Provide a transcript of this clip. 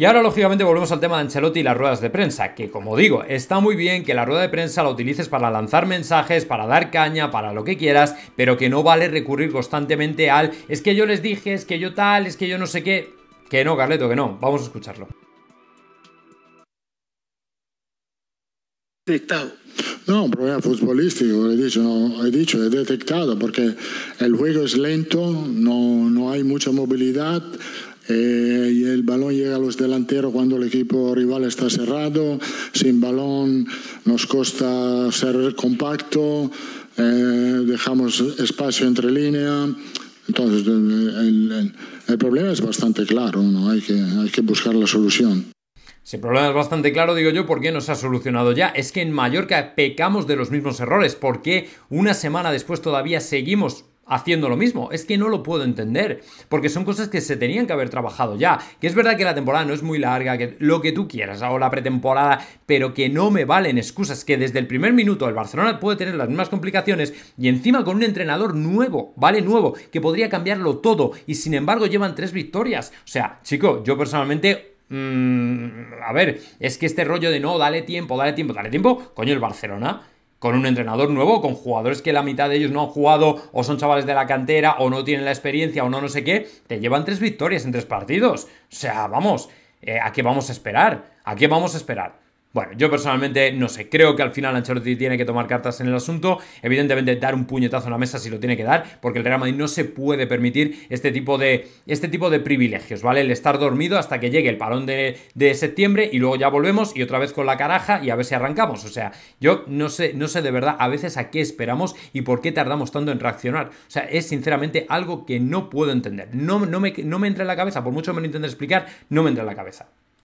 Y ahora, lógicamente, volvemos al tema de Ancelotti y las ruedas de prensa, que como digo, está muy bien que la rueda de prensa la utilices para lanzar mensajes, para dar caña, para lo que quieras, pero que no vale recurrir constantemente al es que yo les dije, es que yo tal, es que yo no sé qué. Que no, Carleto, que no. Vamos a escucharlo. No, un problema futbolístico, he dicho, he detectado, porque el juego es lento, no, no hay mucha movilidad, eh, y el balón llega a los delanteros cuando el equipo rival está cerrado, sin balón nos cuesta ser compacto, eh, dejamos espacio entre línea. Entonces, el, problema es bastante claro, hay, que, buscar la solución. el problema es bastante claro, digo yo, ¿por qué no se ha solucionado ya. Es que en Mallorca pecamos de los mismos errores. porque una semana después todavía seguimos haciendo lo mismo. Es que no lo puedo entender, porque son cosas que se tenían que haber trabajado ya. Que es verdad que la temporada no es muy larga, que lo que tú quieras, o la pretemporada, pero que no me valen excusas, que desde el primer minuto el Barcelona puede tener las mismas complicaciones y encima con un entrenador nuevo, ¿vale? Nuevo, que podría cambiarlo todo y sin embargo llevan tres victorias. O sea, chico, yo personalmente mm, a ver, es que este rollo de no, dale tiempo, dale tiempo, dale tiempo, coño, el Barcelona con un entrenador nuevo, con jugadores que la mitad de ellos no han jugado o son chavales de la cantera o no tienen la experiencia o no no sé qué, te llevan tres victorias en tres partidos. O sea, vamos, eh, ¿a qué vamos a esperar? ¿A qué vamos a esperar? Bueno, yo personalmente no sé, creo que al final Ancelotti tiene que tomar cartas en el asunto, evidentemente dar un puñetazo en la mesa si lo tiene que dar, porque el Real Madrid no se puede permitir este tipo de, este tipo de privilegios, ¿vale? El estar dormido hasta que llegue el parón de, septiembre y luego ya volvemos y otra vez con la caraja y a ver si arrancamos, o sea, yo no sé, no sé de verdad a veces a qué esperamos y por qué tardamos tanto en reaccionar, o sea, es sinceramente algo que no puedo entender, no, no, me, no me entra en la cabeza, por mucho me lo intento explicar, no me entra en la cabeza.